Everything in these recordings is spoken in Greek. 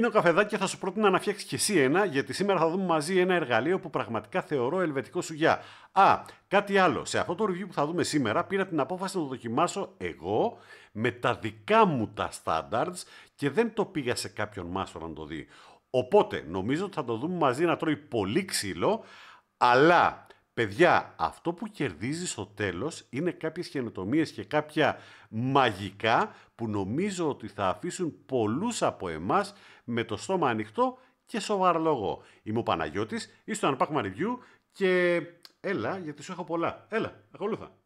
Πίνω καφεδάκι και θα σου πρότεινα να φτιάξεις και εσύ ένα, γιατί σήμερα θα δούμε μαζί ένα εργαλείο που πραγματικά θεωρώ ελβετικό γεια. Α, κάτι άλλο. Σε αυτό το review που θα δούμε σήμερα, πήρα την απόφαση να το δοκιμάσω εγώ με τα δικά μου τα standards και δεν το πήγα σε κάποιον μάστορα να το δει. Οπότε, νομίζω ότι θα το δούμε μαζί να τρώει πολύ ξύλο, αλλά Παιδιά, αυτό που κερδίζεις στο τέλος είναι κάποιες καινοτομίες και κάποια μαγικά που νομίζω ότι θα αφήσουν πολλούς από εμάς με το στόμα ανοιχτό και σοβαρό λόγο. Είμαι ο Παναγιώτης, είσαι στο Unpack Review και έλα γιατί σου έχω πολλά. Έλα, ακολούθα.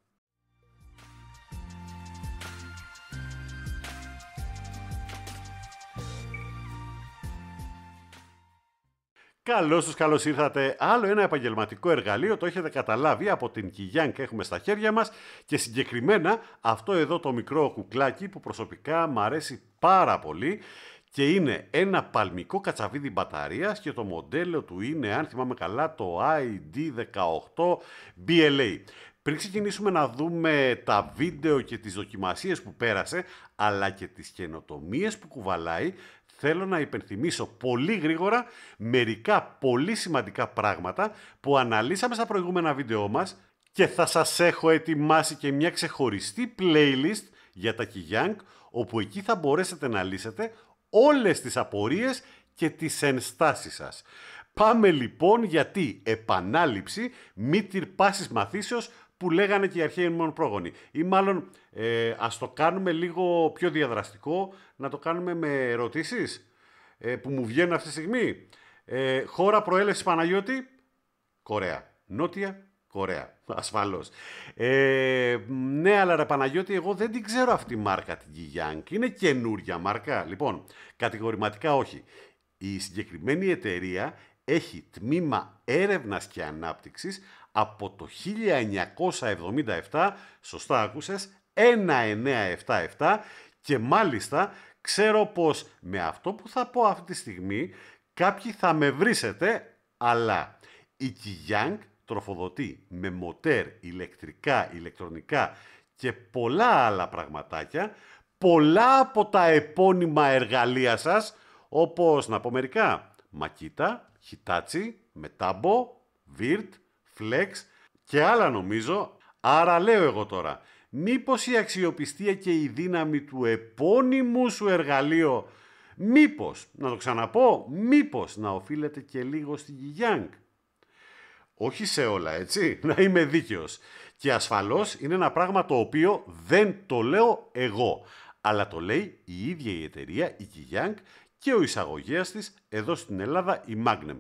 Καλώ σας καλώς ήρθατε. Άλλο ένα επαγγελματικό εργαλείο το έχετε καταλάβει από την Κιγιάν και έχουμε στα χέρια μας και συγκεκριμένα αυτό εδώ το μικρό κουκλάκι που προσωπικά μου αρέσει πάρα πολύ και είναι ένα παλμικό κατσαβίδι μπαταρίας και το μοντέλο του είναι, αν θυμάμαι καλά, το ID18 BLA. Πριν ξεκινήσουμε να δούμε τα βίντεο και τις δοκιμασίες που πέρασε, αλλά και τις καινοτομίες που κουβαλάει, θέλω να υπενθυμίσω πολύ γρήγορα μερικά πολύ σημαντικά πράγματα που αναλύσαμε στα προηγούμενα βίντεό μας και θα σας έχω ετοιμάσει και μια ξεχωριστή playlist για τα Kiyang, όπου εκεί θα μπορέσετε να λύσετε όλες τις απορίες και τις ενστάσεις σας. Πάμε λοιπόν γιατί επανάληψη μη τυρπάσεις μαθήσεως που λέγανε και οι αρχαίοι μόνο πρόγονοι. Ή μάλλον ε, ας το κάνουμε λίγο πιο διαδραστικό, να το κάνουμε με ερωτήσεις ε, που μου βγαίνουν αυτή τη στιγμή. Ε, χώρα προέλευσης Παναγιώτη, Κορέα. Νότια Κορέα, ασφαλώς. Ε, ναι, αλλά ρε Παναγιώτη, εγώ δεν την ξέρω αυτή η μάρκα την Γιγιάνκ. Είναι καινούρια μάρκα. Λοιπόν, κατηγορηματικά όχι. Η συγκεκριμένη εταιρεία έχει τμήμα έρευνας και ανάπτυξης από το 1977, σωστά άκουσες, 1977 και μάλιστα ξέρω πως με αυτό που θα πω αυτή τη στιγμή κάποιοι θα με βρίσετε, αλλά η Κιγιάνγκ, τροφοδοτεί με μοτέρ, ηλεκτρικά, ηλεκτρονικά και πολλά άλλα πραγματάκια, πολλά από τα επώνυμα εργαλεία σας, όπως να πω μερικά, Μακίτα, Χιτάτσι, Μετάμπο, Βιρτ, Flex και άλλα νομίζω, άρα λέω εγώ τώρα, μήπως η αξιοπιστία και η δύναμη του επώνυμου σου εργαλείου, μήπως, να το ξαναπώ, μήπως να οφείλεται και λίγο στην Γιάνγκ. Όχι σε όλα, έτσι, να είμαι δίκαιος. Και ασφαλώς είναι ένα πράγμα το οποίο δεν το λέω εγώ, αλλά το λέει η ίδια η εταιρεία, η Γιγιάνγκ, και ο εισαγωγέας της εδώ στην Ελλάδα η Magnum.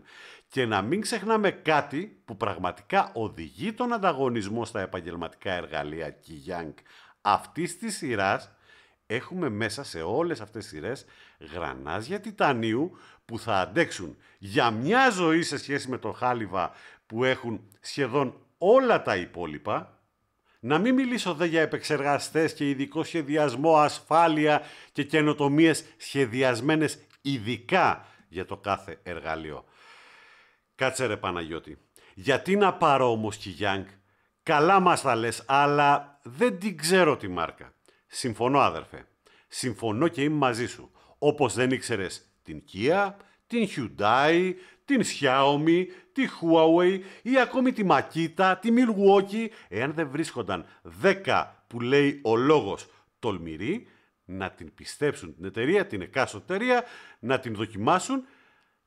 Και να μην ξεχνάμε κάτι που πραγματικά οδηγεί τον ανταγωνισμό στα επαγγελματικά εργαλεία και Young αυτής της σειράς, έχουμε μέσα σε όλες αυτές τις σειρές γρανάζια τιτανίου που θα αντέξουν για μια ζωή σε σχέση με το χάλιβα που έχουν σχεδόν όλα τα υπόλοιπα, να μην μιλήσω δε για επεξεργαστές και ειδικό σχεδιασμό, ασφάλεια και καινοτομίες σχεδιασμένες ειδικά για το κάθε εργαλείο. Κάτσε ρε Παναγιώτη. Γιατί να πάρω όμως κι Young. Καλά μας θα λες, αλλά δεν την ξέρω τη μάρκα. Συμφωνώ αδερφέ. Συμφωνώ και είμαι μαζί σου. Όπως δεν ήξερες την Kia, την Hyundai, την Xiaomi, τη Huawei ή ακόμη τη Makita, τη Milwaukee, εάν δεν βρίσκονταν 10 που λέει ο λόγος τολμηροί, να την πιστέψουν την εταιρεία, την εκάστοτε εταιρεία, να την δοκιμάσουν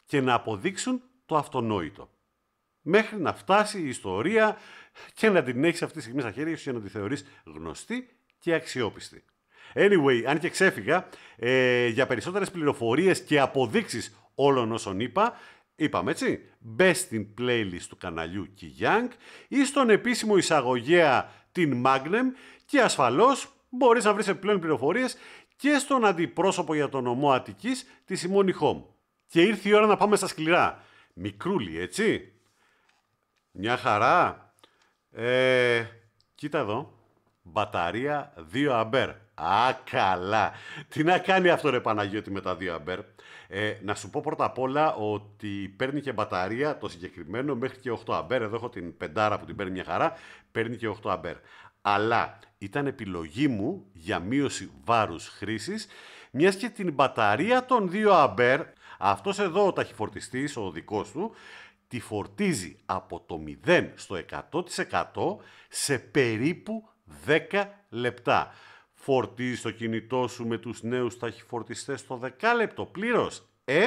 και να αποδείξουν το αυτονόητο. Μέχρι να φτάσει η ιστορία και να την έχεις αυτή τη στιγμή στα χέρια σου για να τη θεωρείς γνωστή και αξιόπιστη. Anyway, αν και ξέφυγα, ε, για περισσότερες πληροφορίες και αποδείξεις όλων όσων είπα, είπαμε έτσι, μπες στην playlist του καναλιού Kiyang ή στον επίσημο εισαγωγέα την Magnum και ασφαλώς Μπορείς να βρεις επιπλέον πληροφορίες και στον αντιπρόσωπο για τον νομό Αττικής, τη Σιμώνη Χόμ. Και ήρθε η ώρα να πάμε στα σκληρά. Μικρούλι, έτσι. Μια χαρά. Ε, κοίτα εδώ. Μπαταρία 2 αμπέρ. Α, καλά. Τι να κάνει αυτό ρε Παναγιώτη με τα 2 αμπέρ. Ε, να σου πω πρώτα απ' όλα ότι παίρνει και μπαταρία το συγκεκριμένο μέχρι και 8 αμπέρ. Εδώ έχω την πεντάρα που την παίρνει μια χαρά. Παίρνει και 8 αμπέρ αλλά ήταν επιλογή μου για μείωση βάρους χρήσης, μιας και την μπαταρία των 2 αμπέρ, αυτός εδώ ο ταχυφορτιστής, ο δικός του, τη φορτίζει από το 0 στο 100% σε περίπου 10 λεπτά. Φορτίζει το κινητό σου με τους νέους ταχυφορτιστές 10 λεπτό πλήρως ε,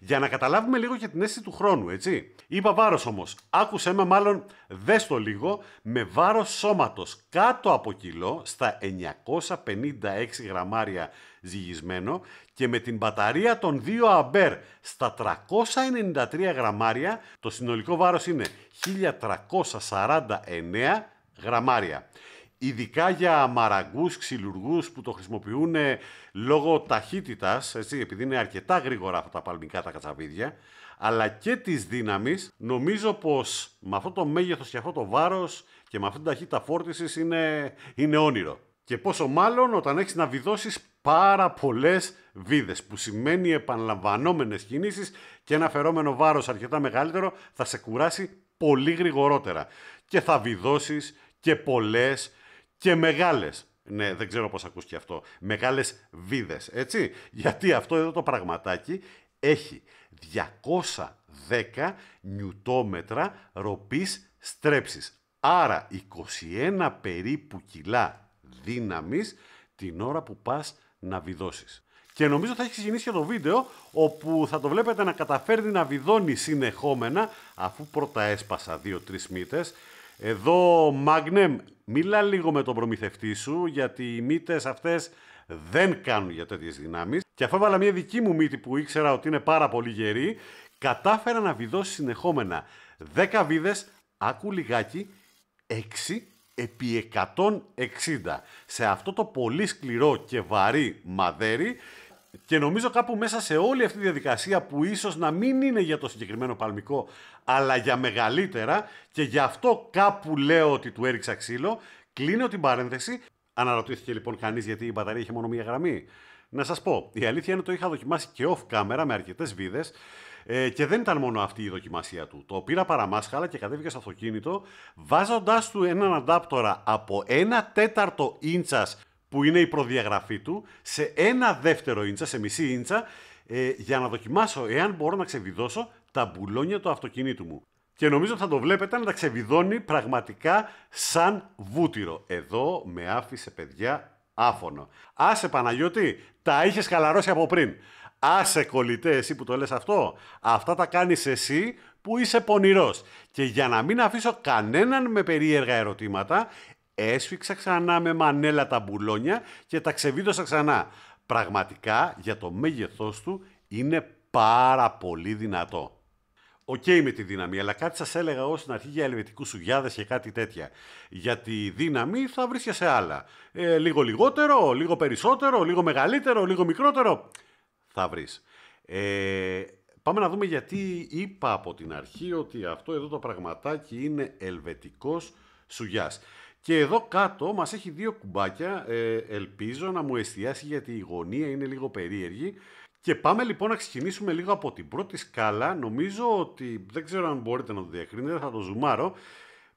για να καταλάβουμε λίγο για την αίσθηση του χρόνου, έτσι. Είπα βάρος όμως. Άκουσέ με μάλλον, δες το λίγο, με βάρος σώματος κάτω από κιλό, στα 956 γραμμάρια ζυγισμένο και με την μπαταρία των 2 αμπέρ στα 393 γραμμάρια, το συνολικό βάρος είναι 1349 γραμμάρια ειδικά για μαραγκούς, ξυλουργούς που το χρησιμοποιούν ε, λόγω ταχύτητας, έτσι, επειδή είναι αρκετά γρήγορα αυτά τα παλμικά τα κατσαβίδια, αλλά και της δύναμης, νομίζω πως με αυτό το μέγεθος και αυτό το βάρος και με αυτή την ταχύτητα φόρτισης είναι, είναι όνειρο. Και πόσο μάλλον όταν έχεις να βιδώσεις πάρα πολλές βίδες, που σημαίνει επαναλαμβανόμενες κινήσεις και ένα φερόμενο βάρος αρκετά μεγαλύτερο θα σε κουράσει πολύ γρηγορότερα. Και θα βιδώσεις και πολλές και μεγάλες, Ναι, δεν ξέρω πώς και αυτό. Μεγάλες βίδες έτσι. Γιατί αυτό εδώ το πραγματάκι έχει 210 νιουτόμετρα ροπής στρέψης. Άρα 21 περίπου κιλά δύναμης την ώρα που πας να βιδώσεις. Και νομίζω θα έχει ξεκινήσει και το βίντεο όπου θα το βλέπετε να καταφέρνει να βιδώνει συνεχόμενα αφού πρώτα έσπασα 2-3 μύτες εδώ, Μάγνεμ, μίλα λίγο με τον προμηθευτή σου, γιατί οι μύτες αυτές δεν κάνουν για τέτοιες δυνάμεις Και αφού έβαλα μια δική μου μύτη που ήξερα ότι είναι πάρα πολύ γερή, κατάφερα να βιδώσει συνεχόμενα 10 βίδες άκου λιγάκι, 6 επί 160. Σε αυτό το πολύ σκληρό και βαρύ μαδέρι και νομίζω κάπου μέσα σε όλη αυτή τη διαδικασία που ίσως να μην είναι για το συγκεκριμένο παλμικό, αλλά για μεγαλύτερα και γι' αυτό κάπου λέω ότι του έριξα ξύλο, κλείνω την παρένθεση. Αναρωτήθηκε λοιπόν κανείς γιατί η μπαταρία είχε μόνο μία γραμμή. Να σας πω, η αλήθεια είναι ότι το είχα δοκιμάσει και off camera με αρκετές βίδες ε, και δεν ήταν μόνο αυτή η δοκιμασία του. Το πήρα παραμάσχαλα και κατέβηκα στο αυτοκίνητο βάζοντάς του έναν αντάπτορα από ένα τέταρτο ίντσας που είναι η προδιαγραφή του, σε ένα δεύτερο ίντσα, σε μισή ίντσα, ε, για να δοκιμάσω εάν μπορώ να ξεβιδώσω τα μπουλόνια του αυτοκινήτου μου. Και νομίζω θα το βλέπετε να τα ξεβιδώνει πραγματικά σαν βούτυρο. Εδώ με άφησε παιδιά άφωνο. Άσε Παναγιώτη, τα είχες χαλαρώσει από πριν. Άσε κολλητέ εσύ που το λες αυτό. Αυτά τα κάνεις εσύ που είσαι πονηρός. Και για να μην αφήσω κανέναν με περίεργα ερωτήματα, Έσφιξα ξανά με μανέλα τα μπουλόνια και τα ξεβίδωσα ξανά. Πραγματικά για το μέγεθός του είναι πάρα πολύ δυνατό. Οκ με τη δύναμη, αλλά κάτι σας έλεγα ως στην αρχή για ελβετικούς σουγιάδες και κάτι τέτοια. Για τη δύναμη θα σε άλλα. Ε, λίγο λιγότερο, λίγο περισσότερο, λίγο μεγαλύτερο, λίγο μικρότερο. Θα βρεις. Ε, πάμε να δούμε γιατί είπα από την αρχή ότι αυτό εδώ το πραγματάκι είναι ελβετικός σουγιάς. Και εδώ κάτω μας έχει δύο κουμπάκια, ε, ελπίζω να μου εστιάσει γιατί η γωνία είναι λίγο περίεργη. Και πάμε λοιπόν να ξεκινήσουμε λίγο από την πρώτη σκάλα, νομίζω ότι δεν ξέρω αν μπορείτε να το διακρίνετε, θα το ζουμάρω,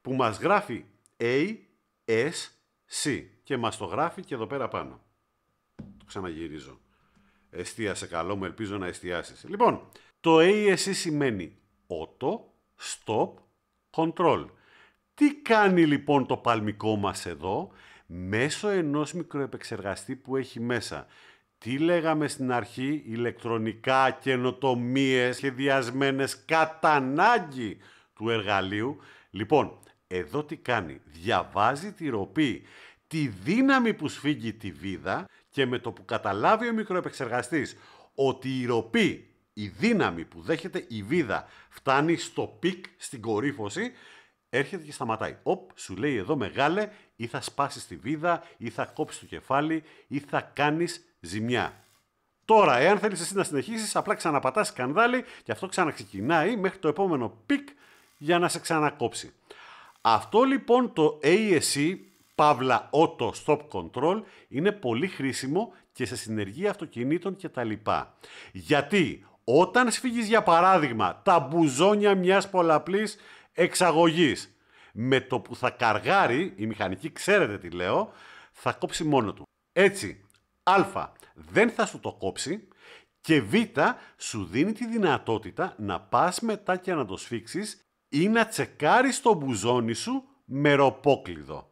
που μας γράφει A, S, C και μας το γράφει και εδώ πέρα πάνω. Το ξαναγυρίζω. Εστίασε καλό μου, ελπίζω να εστιάσεις. Λοιπόν, το A, S, C σημαίνει auto, stop, control. Τι κάνει λοιπόν το παλμικό μας εδώ μέσω ενός μικροεπεξεργαστή που έχει μέσα τι λέγαμε στην αρχή, ηλεκτρονικά καινοτομίες σχεδιασμένες κατά ανάγκη του εργαλείου. Λοιπόν, εδώ τι κάνει, διαβάζει τη ροπή, τη δύναμη που σφίγγει τη βίδα και με το που καταλάβει ο μικροεπεξεργαστής ότι η ροπή, η δύναμη που δέχεται η βίδα φτάνει στο πικ, στην κορύφωση, έρχεται και σταματάει. Οπ, σου λέει εδώ μεγάλε, ή θα σπάσεις τη βίδα, ή θα κόψεις το κεφάλι, ή θα κάνεις ζημιά. Τώρα, εάν θέλεις εσύ να συνεχίσεις, απλά ξαναπατάς σκανδάλι και αυτό ξαναξεκινάει μέχρι το επόμενο πικ για να σε ξανακόψει. Αυτό λοιπόν το ASC, e, παύλα Auto Stop Control, είναι πολύ χρήσιμο και σε συνεργεία αυτοκινήτων κτλ. Γιατί όταν σφίγγεις για παράδειγμα τα μπουζόνια μιας πολλαπλής Εξαγωγής. Με το που θα καργάρει, η μηχανική ξέρετε τι λέω, θα κόψει μόνο του. Έτσι, α, δεν θα σου το κόψει και β, σου δίνει τη δυνατότητα να πας μετά και να το σφίξεις ή να τσεκάρεις το μπουζόνι σου με ροπόκλειδο.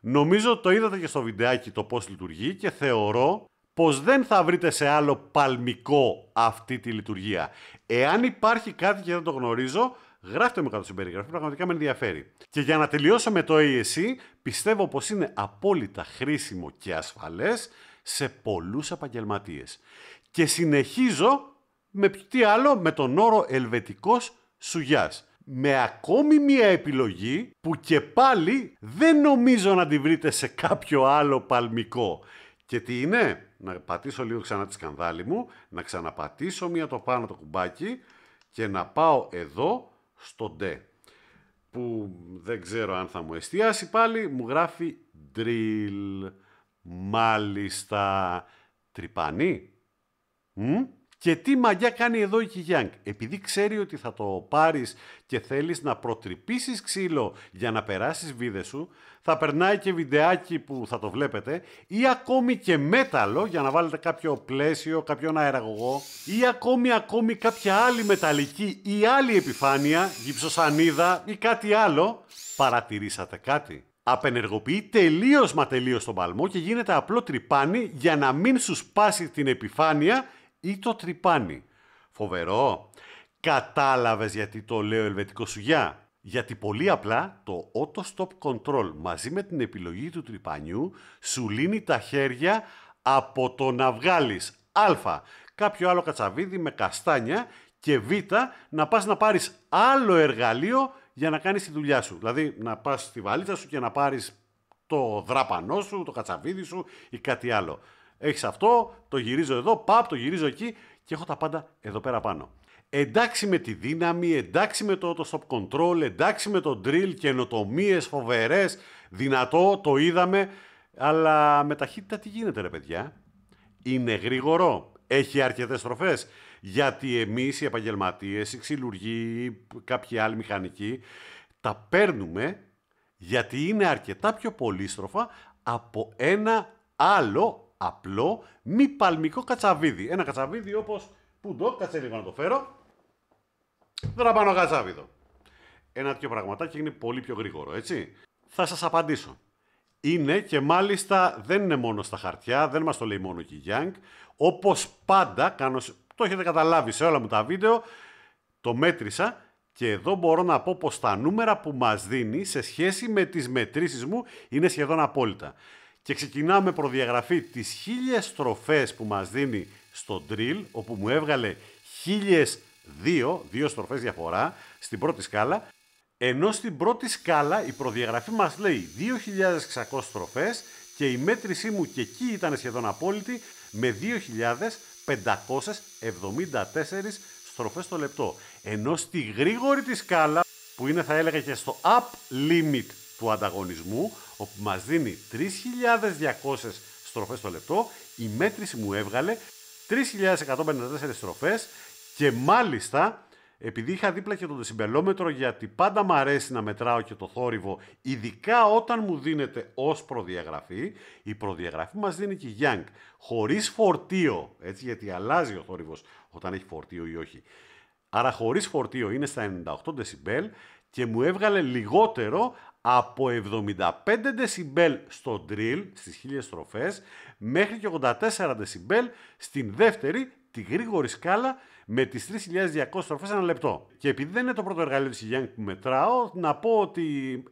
Νομίζω το είδατε και στο βιντεάκι το πώς λειτουργεί και θεωρώ πως δεν θα βρείτε σε άλλο παλμικό αυτή τη λειτουργία. Εάν υπάρχει κάτι και δεν το γνωρίζω, Γράφτε μου κάτω στην περιγραφή, πραγματικά με ενδιαφέρει. Και για να τελειώσω με το ASE, πιστεύω πως είναι απόλυτα χρήσιμο και ασφαλές σε πολλούς επαγγελματίες. Και συνεχίζω με τι άλλο, με τον όρο ελβετικός σουγιάς. Με ακόμη μία επιλογή που και πάλι δεν νομίζω να τη βρείτε σε κάποιο άλλο παλμικό. Και τι είναι, να πατήσω λίγο ξανά τη σκανδάλη μου, να ξαναπατήσω μία το πάνω το κουμπάκι και να πάω εδώ στο ντε. Που δεν ξέρω αν θα μου εστιάσει πάλι, μου γράφει drill. Μάλιστα, τρυπανή. Mm? Και τι μαγιά κάνει εδώ η Κιγιάνγκ. Επειδή ξέρει ότι θα το πάρεις και θέλεις να προτρυπήσεις ξύλο για να περάσεις βίδες σου, θα περνάει και βιντεάκι που θα το βλέπετε ή ακόμη και μέταλλο για να βάλετε κάποιο πλαίσιο, κάποιον αεραγωγό ή ακόμη ακόμη κάποια άλλη μεταλλική ή άλλη επιφάνεια, γυψοσανίδα ή κάτι άλλο. Παρατηρήσατε κάτι. Απενεργοποιεί τελείως μα τελείως τον παλμό και γίνεται απλό τρυπάνι για να μην σου σπάσει την επιφάνεια ή το τρυπάνι. Φοβερό. Κατάλαβες γιατί το λέω ελβετικό σουγιά. Γιατί πολύ απλά το Auto Stop Control μαζί με την επιλογή του τρυπανιού σου λύνει τα χέρια από το να βγάλεις α. κάποιο άλλο κατσαβίδι με καστάνια και β. να πας να πάρεις άλλο εργαλείο για να κάνεις τη δουλειά σου. Δηλαδή να πας στη βαλίτσα σου και να πάρεις το δράπανό σου, το κατσαβίδι σου ή κάτι άλλο. Έχεις αυτό, το γυρίζω εδώ, παπ, το γυρίζω εκεί και έχω τα πάντα εδώ πέρα πάνω. Εντάξει με τη δύναμη, εντάξει με το, το stop control, εντάξει με το drill, καινοτομίες φοβερές, δυνατό, το είδαμε. Αλλά με ταχύτητα τι γίνεται, ρε παιδιά. Είναι γρήγορο. Έχει αρκετές στροφές. Γιατί εμείς οι επαγγελματίες, οι ξυλουργοί, κάποιοι άλλοι μηχανικοί, τα παίρνουμε γιατί είναι αρκετά πιο πολύστροφα από ένα άλλο απλό, μη παλμικό κατσαβίδι. Ένα κατσαβίδι όπως. Πού το, κάτσε λίγο να το φέρω. Δραπάνω κατσάβιδο. Ένα τέτοιο πραγματάκι είναι πολύ πιο γρήγορο, έτσι. Θα σας απαντήσω. Είναι και μάλιστα δεν είναι μόνο στα χαρτιά, δεν μας το λέει μόνο και η Young. πάντα, κάνω, το έχετε καταλάβει σε όλα μου τα βίντεο, το μέτρησα και εδώ μπορώ να πω πως τα νούμερα που μας δίνει σε σχέση με τις μετρήσεις μου είναι σχεδόν απόλυτα και ξεκινάμε προδιαγραφή τις χίλιες στροφές που μας δίνει στο drill, όπου μου έβγαλε χίλιες δύο, δύο στροφές διαφορά στην πρώτη σκάλα, ενώ στην πρώτη σκάλα η προδιαγραφή μας λέει 2.600 στροφές και η μέτρησή μου και εκεί ήταν σχεδόν απόλυτη με 2.574 στροφές το λεπτό. Ενώ στη γρήγορη τη σκάλα που είναι θα έλεγα και στο up limit του ανταγωνισμού όπου μας δίνει 3.200 στροφές το λεπτό, η μέτρηση μου έβγαλε 3.154 στροφές και μάλιστα επειδή είχα δίπλα και το δεσιμπελόμετρο γιατί πάντα μου αρέσει να μετράω και το θόρυβο, ειδικά όταν μου δίνεται ως προδιαγραφή, η προδιαγραφή μας δίνει και Young, χωρίς φορτίο, έτσι γιατί αλλάζει ο θόρυβος όταν έχει φορτίο ή όχι. Άρα χωρίς φορτίο είναι στα 98 δεσιμπέλ και μου έβγαλε λιγότερο από 75 δεσιμπέλ στο drill, στις 1000 στροφές, μέχρι και 84 δεσιμπέλ στην δεύτερη, τη γρήγορη σκάλα, με τις 3.200 στροφές ένα λεπτό. Και επειδή δεν είναι το πρώτο εργαλείο της Γιάννη που μετράω, να πω ότι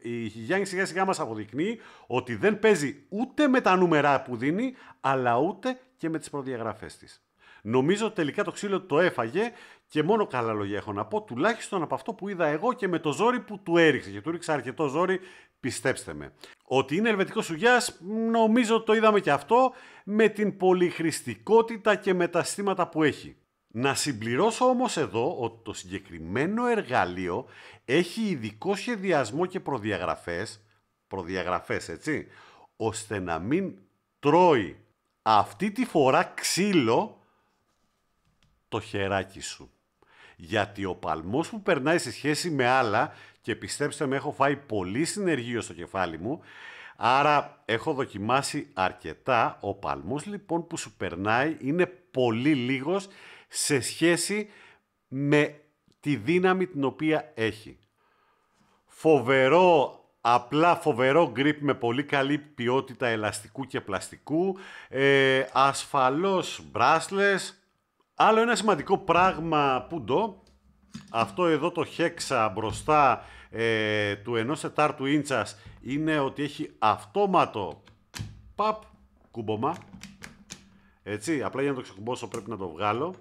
η Χιγιάνγκ σιγά σιγά μας αποδεικνύει ότι δεν παίζει ούτε με τα νούμερα που δίνει, αλλά ούτε και με τις προδιαγραφές της. Νομίζω τελικά το ξύλο το έφαγε και μόνο καλά λόγια έχω να πω, τουλάχιστον από αυτό που είδα εγώ και με το ζόρι που του έριξε. Και του έριξε αρκετό ζόρι, πιστέψτε με. Ότι είναι ελβετικός σουγιά, νομίζω το είδαμε και αυτό με την πολυχρηστικότητα και με τα στήματα που έχει. Να συμπληρώσω όμως εδώ ότι το συγκεκριμένο εργαλείο έχει ειδικό σχεδιασμό και προδιαγραφές, προδιαγραφές έτσι, ώστε να μην τρώει αυτή τη φορά ξύλο το χεράκι σου. Γιατί ο παλμός που περνάει σε σχέση με άλλα, και πιστέψτε με έχω φάει πολύ συνεργείο στο κεφάλι μου, άρα έχω δοκιμάσει αρκετά, ο παλμός λοιπόν που σου περνάει είναι πολύ λίγος σε σχέση με τη δύναμη την οποία έχει. Φοβερό απλά φοβερό grip με πολύ καλή ποιότητα ελαστικού και πλαστικού, ε, ασφαλώς μπράσλες, Άλλο ένα σημαντικό πράγμα που αυτό εδώ το χέξα μπροστά ε, του 1 τετάρτου ίντσας είναι ότι έχει αυτόματο παπ κουμπωμά. Έτσι, απλά για να το ξεκουμπώσω πρέπει να το βγάλω.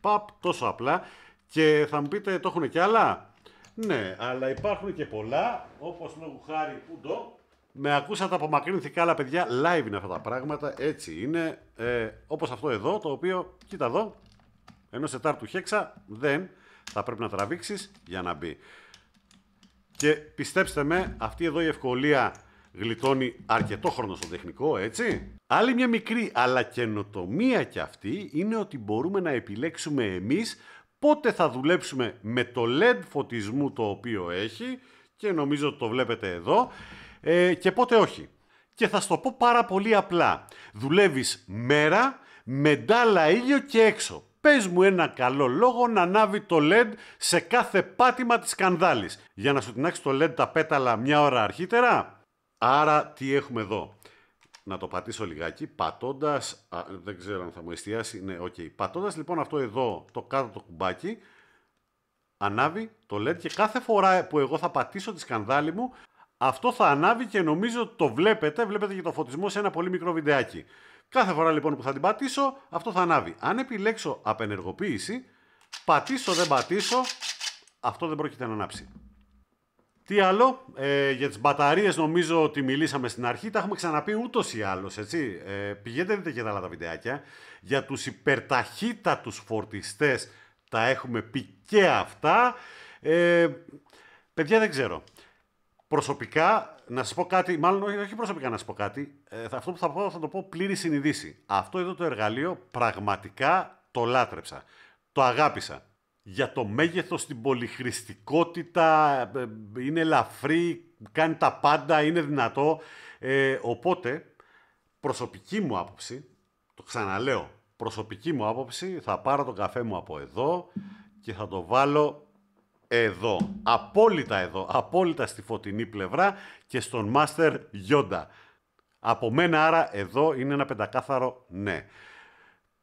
Παπ, τόσο απλά. Και θα μου πείτε, το έχουν και άλλα. Ναι, αλλά υπάρχουν και πολλά, όπως λόγου χάρη πούντο, με ακούσατε, απομακρύνθηκα, αλλά παιδιά, live είναι αυτά τα πράγματα, έτσι είναι. Ε, όπως αυτό εδώ, το οποίο, κοίτα εδώ, σε τετάρτου χέξα, δεν θα πρέπει να τραβήξεις για να μπει. Και πιστέψτε με, αυτή εδώ η ευκολία γλιτώνει αρκετό χρόνο στο τεχνικό, έτσι. Άλλη μια μικρή, αλλά καινοτομία κι αυτή, είναι ότι μπορούμε να επιλέξουμε εμείς πότε θα δουλέψουμε με το LED φωτισμού το οποίο έχει και νομίζω ότι το βλέπετε εδώ. Ε, και πότε όχι. Και θα σου το πω πάρα πολύ απλά. Δουλεύεις μέρα, μεντάλα ήλιο και έξω. Πες μου ένα καλό λόγο να ανάβει το LED σε κάθε πάτημα της σκανδάλης. Για να σου τεινάξει το LED τα πέταλα μια ώρα αρχίτερα. Άρα τι έχουμε εδώ. Να το πατήσω λιγάκι, πατώντας, δεν ξέρω αν θα μου εστιάσει, ναι, οκ. Okay. Πατώντας λοιπόν αυτό εδώ, το κάτω το κουμπάκι, ανάβει το LED και κάθε φορά που εγώ θα πατήσω τη σκανδάλη μου αυτό θα ανάβει και νομίζω το βλέπετε, βλέπετε και το φωτισμό σε ένα πολύ μικρό βιντεάκι. Κάθε φορά λοιπόν που θα την πατήσω, αυτό θα ανάβει. Αν επιλέξω απενεργοποίηση, πατήσω δεν πατήσω, αυτό δεν πρόκειται να ανάψει. Τι άλλο, ε, για τις μπαταρίες νομίζω ότι μιλήσαμε στην αρχή, τα έχουμε ξαναπεί ούτως ή άλλως, έτσι. Ε, πηγαίνετε δείτε και τα άλλα τα βιντεάκια. Για τους υπερταχύτατους φορτιστές τα έχουμε πει και αυτά. Ε, παιδιά δεν ξέρω. Προσωπικά, να σας πω κάτι, μάλλον όχι, προσωπικά να σας πω κάτι, ε, αυτό που θα πω θα το πω πλήρη συνειδήση. Αυτό εδώ το εργαλείο πραγματικά το λάτρεψα. Το αγάπησα. Για το μέγεθος, την πολυχρηστικότητα, ε, ε, είναι ελαφρύ, κάνει τα πάντα, είναι δυνατό. οπότε, προσωπική μου άποψη, το ξαναλέω, προσωπική μου άποψη, θα πάρω τον καφέ μου από εδώ και θα το βάλω εδώ, απόλυτα εδώ, απόλυτα στη φωτεινή πλευρά και στον Master Yoda. Από μένα άρα εδώ είναι ένα πεντακάθαρο ναι.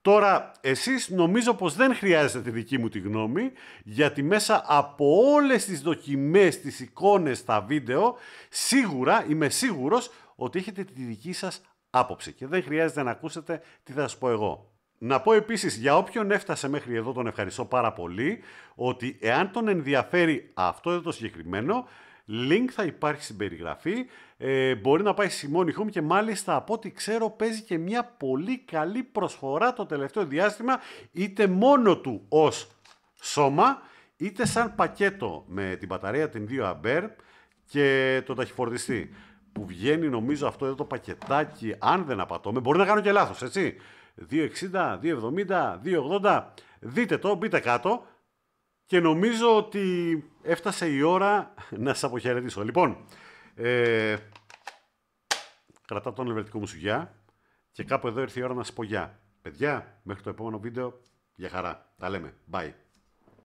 Τώρα, εσείς νομίζω πως δεν χρειάζεται τη δική μου τη γνώμη, γιατί μέσα από όλες τις δοκιμές, τις εικόνες, τα βίντεο, σίγουρα, είμαι σίγουρος, ότι έχετε τη δική σας άποψη και δεν χρειάζεται να ακούσετε τι θα σας πω εγώ. Να πω επίσης για όποιον έφτασε μέχρι εδώ τον ευχαριστώ πάρα πολύ ότι εάν τον ενδιαφέρει αυτό εδώ το συγκεκριμένο link θα υπάρχει στην περιγραφή ε, μπορεί να πάει στη Home και μάλιστα από ό,τι ξέρω παίζει και μια πολύ καλή προσφορά το τελευταίο διάστημα είτε μόνο του ως σώμα είτε σαν πακέτο με την μπαταρία την 2A και το ταχυφορτιστή που βγαίνει νομίζω αυτό εδώ το πακετάκι αν δεν απατώμε μπορεί να κάνω και λάθος έτσι 2,60, 2,70, 2,80. Δείτε το, μπείτε κάτω και νομίζω ότι έφτασε η ώρα να σας αποχαιρετήσω. Λοιπόν, ε, κρατάω τον ελβετικό μου σουγιά και κάπου εδώ ήρθε η ώρα να σας πω γεια. Παιδιά, μέχρι το επόμενο βίντεο, για χαρά. Τα λέμε. Bye.